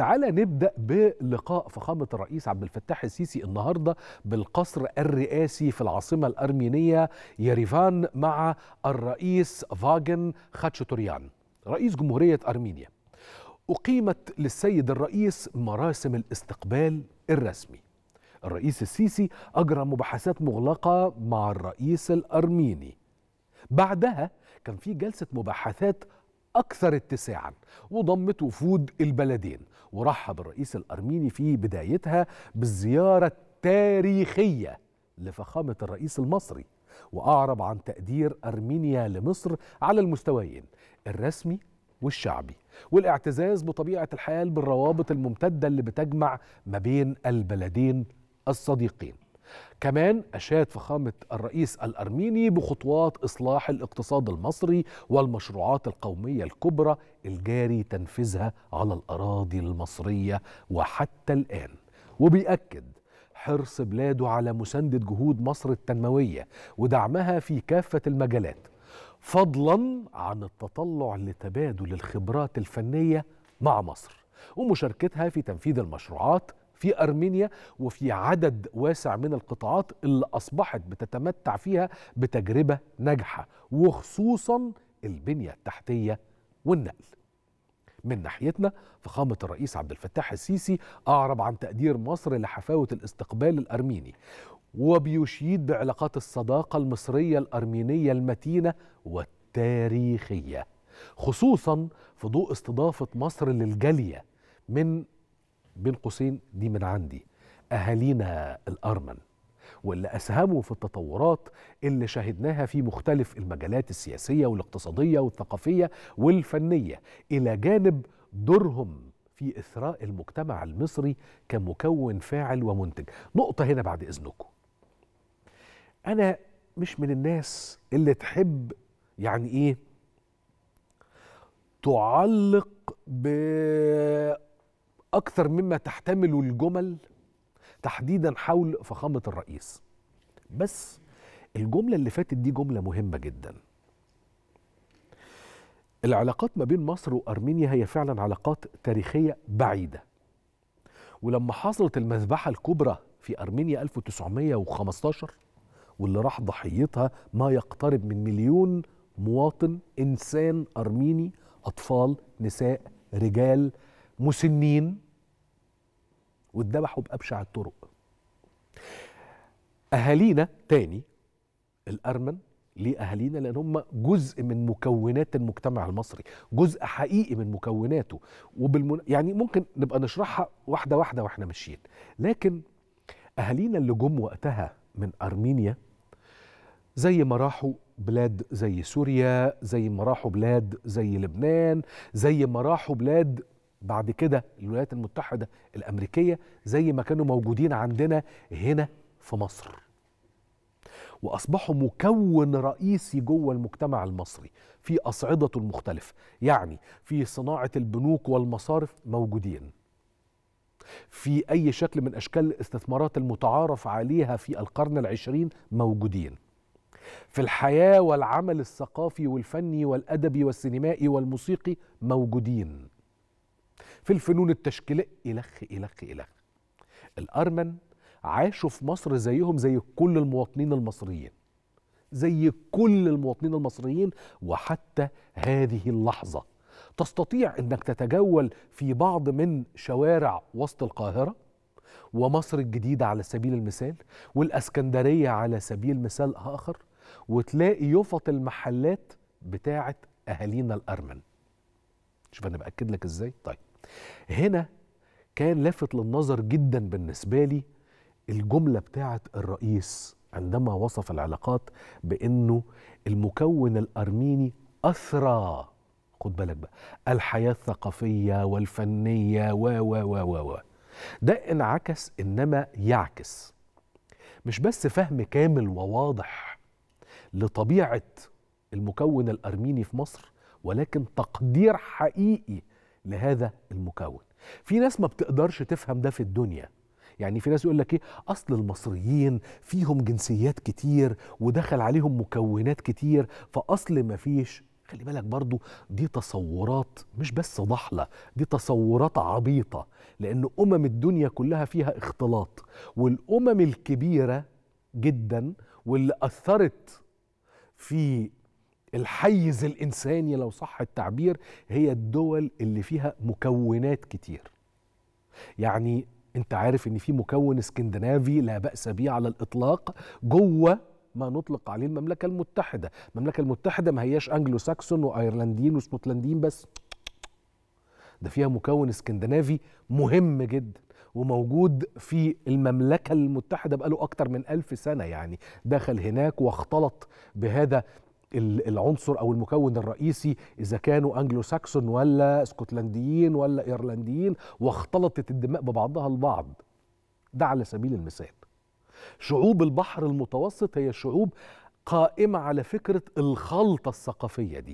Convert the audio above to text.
تعالى نبدأ بلقاء فخامة الرئيس عبد الفتاح السيسي النهاردة بالقصر الرئاسي في العاصمة الأرمينية يريفان مع الرئيس فاجن خاتشتوريان رئيس جمهورية أرمينيا أقيمت للسيد الرئيس مراسم الاستقبال الرسمي الرئيس السيسي أجرى مباحثات مغلقة مع الرئيس الأرميني بعدها كان في جلسة مباحثات أكثر اتساعا وضمت وفود البلدين ورحب الرئيس الأرميني في بدايتها بالزيارة التاريخية لفخامة الرئيس المصري وأعرب عن تقدير أرمينيا لمصر على المستويين الرسمي والشعبي والاعتزاز بطبيعة الحال بالروابط الممتدة اللي بتجمع ما بين البلدين الصديقين كمان أشاد فخامة الرئيس الأرميني بخطوات إصلاح الاقتصاد المصري والمشروعات القومية الكبرى الجاري تنفيذها على الأراضي المصرية وحتى الآن وبيأكد حرص بلاده على مساندة جهود مصر التنموية ودعمها في كافة المجالات فضلا عن التطلع لتبادل الخبرات الفنية مع مصر ومشاركتها في تنفيذ المشروعات في أرمينيا وفي عدد واسع من القطاعات اللي أصبحت بتتمتع فيها بتجربة ناجحة وخصوصا البنية التحتية والنقل من ناحيتنا فخامة الرئيس عبد الفتاح السيسي أعرب عن تقدير مصر لحفاوة الاستقبال الأرميني وبيشيد بعلاقات الصداقة المصرية الأرمينية المتينة والتاريخية خصوصا في ضوء استضافة مصر للجالية من بين قوسين دي من عندي أهالينا الأرمن واللي أسهموا في التطورات اللي شاهدناها في مختلف المجالات السياسية والاقتصادية والثقافية والفنية إلى جانب دورهم في إثراء المجتمع المصري كمكون فاعل ومنتج نقطة هنا بعد إذنكم أنا مش من الناس اللي تحب يعني إيه تعلق ب أكثر مما تحتمل الجمل تحديدا حول فخامة الرئيس بس الجملة اللي فاتت دي جملة مهمة جدا العلاقات ما بين مصر وأرمينيا هي فعلا علاقات تاريخية بعيدة ولما حصلت المذبحة الكبرى في أرمينيا 1915 واللي راح ضحيتها ما يقترب من مليون مواطن إنسان أرميني أطفال نساء رجال مسنين واتذبحوا بأبشع الطرق أهالينا تاني الأرمن ليه أهالينا لأن هم جزء من مكونات المجتمع المصري جزء حقيقي من مكوناته وبالمن... يعني ممكن نبقى نشرحها واحدة واحدة وإحنا ماشيين لكن أهالينا اللي جم وقتها من أرمينيا زي ما راحوا بلاد زي سوريا زي ما راحوا بلاد زي لبنان زي ما راحوا بلاد بعد كده الولايات المتحدة الأمريكية زي ما كانوا موجودين عندنا هنا في مصر وأصبحوا مكون رئيسي جوه المجتمع المصري في أصعدته المختلفة يعني في صناعة البنوك والمصارف موجودين في أي شكل من أشكال الاستثمارات المتعارف عليها في القرن العشرين موجودين في الحياة والعمل الثقافي والفني والأدبي والسينمائي والموسيقي موجودين في الفنون التشكيلية إلخ إلخ إلخ الأرمن عاشوا في مصر زيهم زي كل المواطنين المصريين زي كل المواطنين المصريين وحتى هذه اللحظة تستطيع أنك تتجول في بعض من شوارع وسط القاهرة ومصر الجديدة على سبيل المثال والأسكندرية على سبيل مثال آخر وتلاقي يفط المحلات بتاعة أهالينا الأرمن شوف أنا بأكد لك إزاي طيب هنا كان لافت للنظر جدا بالنسبة لي الجملة بتاعة الرئيس عندما وصف العلاقات بأنه المكون الأرميني أثرى خد بالك بقى الحياة الثقافية والفنية و و و و و ده انعكس إنما يعكس مش بس فهم كامل وواضح لطبيعة المكون الأرميني في مصر ولكن تقدير حقيقي لهذا المكون في ناس ما بتقدرش تفهم ده في الدنيا يعني في ناس يقول لك ايه اصل المصريين فيهم جنسيات كتير ودخل عليهم مكونات كتير فاصل ما فيش خلي بالك برضو دي تصورات مش بس ضحلة دي تصورات عبيطة لأن أمم الدنيا كلها فيها اختلاط والأمم الكبيرة جدا واللي أثرت في الحيز الإنساني لو صح التعبير هي الدول اللي فيها مكونات كتير يعني انت عارف ان في مكون اسكندنافي لا بأس به على الإطلاق جوه ما نطلق عليه المملكة المتحدة المملكة المتحدة ما هياش أنجلو ساكسون وأيرلنديين وسكوتلنديين بس ده فيها مكون اسكندنافي مهم جدا وموجود في المملكة المتحدة بقاله أكتر من ألف سنة يعني دخل هناك واختلط بهذا العنصر او المكون الرئيسي اذا كانوا انجلو ساكسون ولا اسكتلنديين ولا ايرلنديين واختلطت الدماء ببعضها البعض ده على سبيل المثال شعوب البحر المتوسط هي شعوب قائمه على فكره الخلطه الثقافيه دي